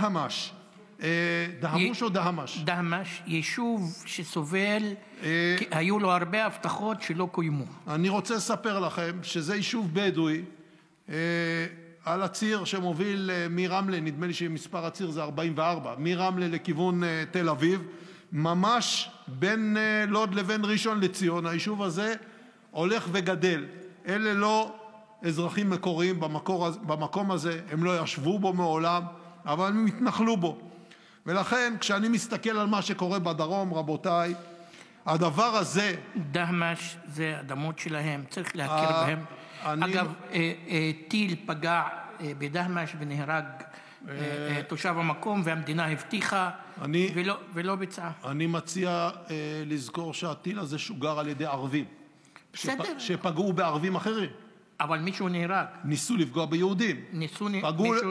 דהמש, אה, דהמוש או דהמש? דהמש, יישוב שסובל, אה, היו לו הרבה הבטחות שלא קוימו. אני רוצה לספר לכם שזה יישוב בדואי אה, על הציר שמוביל מרמלה, נדמה לי שמספר הציר זה 44, מרמלה לכיוון תל אביב, ממש בין לוד לבין ראשון לציון. היישוב הזה הולך וגדל. אלה לא אזרחים מקוריים במקור, במקום הזה, הם לא ישבו בו מעולם. אבל הם התנחלו בו. ולכן, כשאני מסתכל על מה שקורה בדרום, רבותיי, הדבר הזה... דהמש זה אדמות שלהם, צריך להכיר אה, בהם. אני... אגב, אה, אה, טיל פגע בדהמש ונהרג תושב המקום, והמדינה הבטיחה אני... ולא ולא ביצעה. אני מציע לזכור שהטיל הזה שוגר על ידי ערבים. בסדר. שפ... שפגעו בערבים אחרים. אבל מישהו נהרג. ניסו לפגוע ביהודים. ניסו... פגעו... מישהו...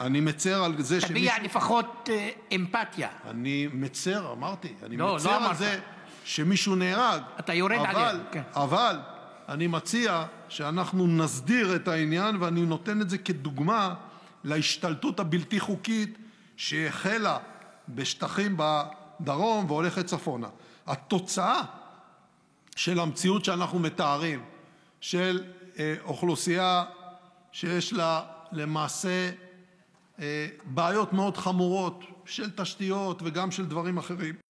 אני מצר על זה שמישהו נהרג, כן. אבל אני מציע נסדיר את העניין להשתלטות הבלתי חוקית שהחלה בשטחים בדרום והולכת צפונה. התוצאה של המציאות שאנחנו מתארים של אה, אוכלוסייה, שיש לה למעשה אה, בעיות מאוד חמורות של תשתיות וגם של דברים אחרים.